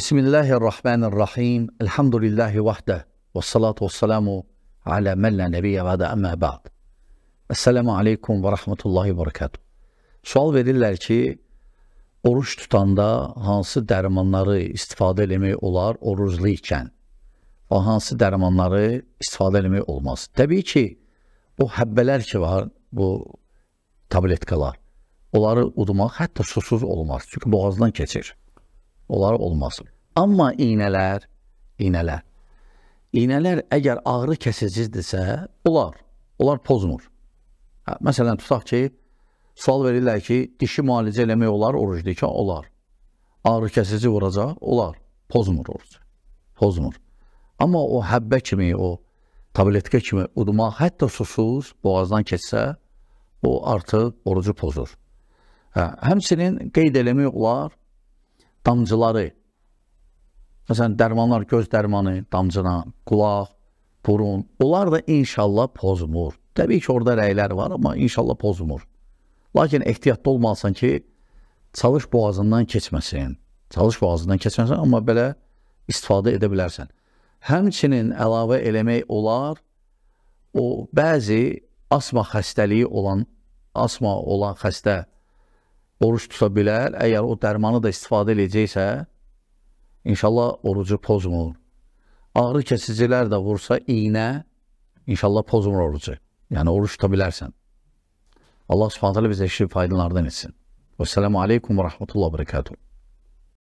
بسم الله الرحمن الرحيم الحمد لله وحده والصلاة والسلام على من لا nebiyə bədə əmə bəd. Əssəlamu aleykum və rəhmətullahi və bərəkətuh. Sual verirlər ki, oruç tutanda hansı dərmanları istifadə eləmək olar oruclu ikən və hansı dərmanları istifadə eləmək olmaz? Təbii ki, o həbbələr ki var, bu tabletkalar, onları udmaq hətta susuz olmaz, çünki boğazdan keçir. Onlar olmaz. Amma iynələr, iynələr. İynələr əgər ağrı kəsicidirsə, olar. Onlar pozmur. Hə, məsələn, tutaq ki, sual verirlər ki, dişi müalicə eləmək olar, orucdakı olar. Ağrı kəsici vuracaq, olar. Pozmur oruc. Pozmur. Amma o həbbə kimi, o tabletkə kimi udmaq, hətta susuz boğazdan keçsə, o artıq orucu pozur. Hə, həmsinin qeyd eləmək olar, damcıları, məsələn, dərmanlar göz dərmanı, damcına, qulaq, burun, onlar da inşallah pozmur. Təbii ki, orada rəylər var, amma inşallah pozmur. Lakin ehtiyatlı olmalısan ki, çalış boğazından keçməsin. Çalış boğazından keçməsin, amma belə istifadə edə bilərsən. Həmçinin əlavə eləmək olar, o bəzi asma xəstəliyi olan, asma olan xəstə oruç tuta bilər, əgər o dərmanı da istifadə eləyəcəksə, inşallah orucu pozmur. Ağrı kesicilər də vursa iynə, inşallah pozmur orucu. Yəni oruç tuta bilərsən. Allah subhanətələ bizə şifaydınlardan etsin. Və sələmu aleykum və rəhmətullah və bərəkətuhu.